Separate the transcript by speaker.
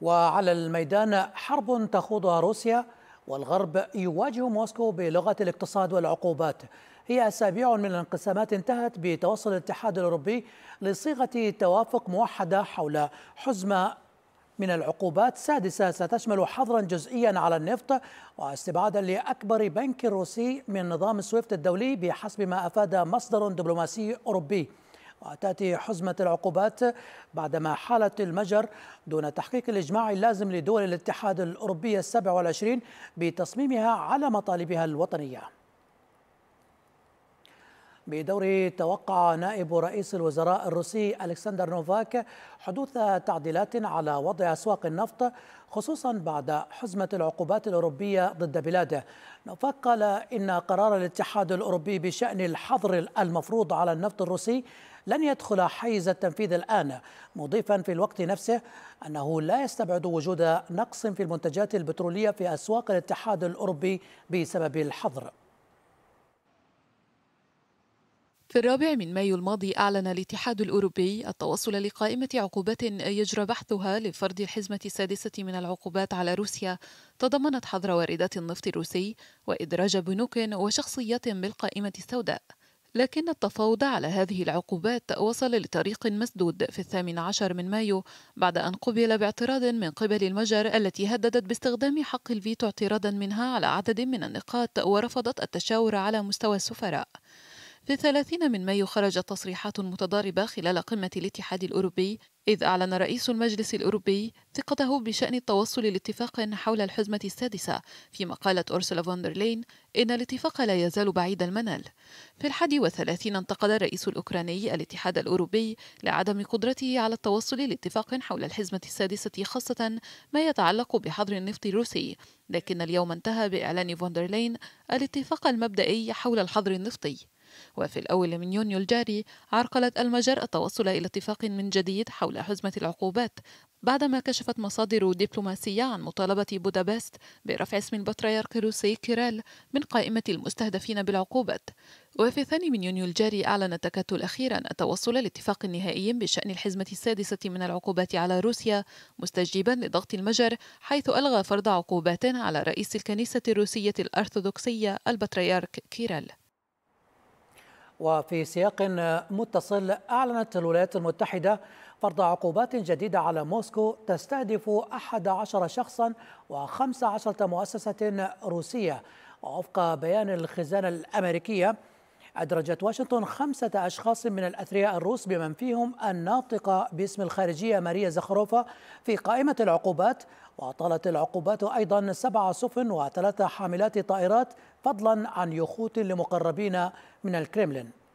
Speaker 1: وعلى الميدان حرب تخوضها روسيا والغرب يواجه موسكو بلغة الاقتصاد والعقوبات هي أسابيع من الانقسامات انتهت بتوصل الاتحاد الأوروبي لصيغة توافق موحدة حول حزمة من العقوبات سادسة ستشمل حظرا جزئيا على النفط واستبعادا لأكبر بنك روسي من نظام سويفت الدولي بحسب ما أفاد مصدر دبلوماسي أوروبي وتأتي حزمة العقوبات بعدما حالت المجر دون تحقيق الإجماع اللازم لدول الاتحاد الأوروبي السبع والعشرين بتصميمها على مطالبها الوطنية بدوره توقع نائب رئيس الوزراء الروسي ألكسندر نوفاك حدوث تعديلات على وضع أسواق النفط خصوصا بعد حزمة العقوبات الأوروبية ضد بلاده نوفاك قال إن قرار الاتحاد الأوروبي بشأن الحظر المفروض على النفط الروسي لن يدخل حيز التنفيذ الآن مضيفا في الوقت نفسه أنه لا يستبعد وجود نقص في المنتجات البترولية في أسواق الاتحاد الأوروبي بسبب الحظر
Speaker 2: في الرابع من مايو الماضي أعلن الاتحاد الأوروبي التوصل لقائمة عقوبات يجرى بحثها لفرض الحزمة السادسة من العقوبات على روسيا تضمنت حظر واردات النفط الروسي وإدراج بنوك وشخصيات بالقائمة السوداء لكن التفاوض على هذه العقوبات وصل لطريق مسدود في الثامن عشر من مايو بعد أن قبل باعتراض من قبل المجر التي هددت باستخدام حق الفيتو اعتراضا منها على عدد من النقاط ورفضت التشاور على مستوى السفراء في 30 من مايو خرجت تصريحات متضاربة خلال قمة الاتحاد الأوروبي إذ أعلن رئيس المجلس الأوروبي ثقته بشأن التوصل لاتفاق حول الحزمة السادسة فيما قالت أورسولا فوندرلين إن الاتفاق لا يزال بعيد المنال في الحادي وثلاثين انتقد الرئيس الأوكراني الاتحاد الأوروبي لعدم قدرته على التوصل لاتفاق حول الحزمة السادسة خاصة ما يتعلق بحظر النفط الروسي لكن اليوم انتهى بإعلان فوندرلين الاتفاق المبدئي حول الحظر النفطي وفي الأول من يونيو الجاري عرقلت المجر التوصل إلى اتفاق من جديد حول حزمة العقوبات بعدما كشفت مصادر دبلوماسية عن مطالبة بودابست برفع اسم البطريرك الروسي كيرال من قائمة المستهدفين بالعقوبات وفي الثاني من يونيو الجاري أعلن التكتل أخيرا التوصل لاتفاق نهائي بشأن الحزمة السادسة من العقوبات على روسيا مستجيبا لضغط المجر حيث ألغى فرض عقوبات على رئيس الكنيسة الروسية الأرثوذكسية البطريرك كيرال
Speaker 1: وفي سياق متصل أعلنت الولايات المتحدة فرض عقوبات جديدة على موسكو تستهدف 11 شخصا و15 مؤسسة روسية وفق بيان الخزانة الأمريكية أدرجت واشنطن خمسة أشخاص من الأثرياء الروس بمن فيهم الناطقة باسم الخارجية ماريا زخروفا في قائمة العقوبات وأطالت العقوبات أيضا سبع سفن وثلاث حاملات طائرات فضلا عن يخوت لمقربين من الكريملين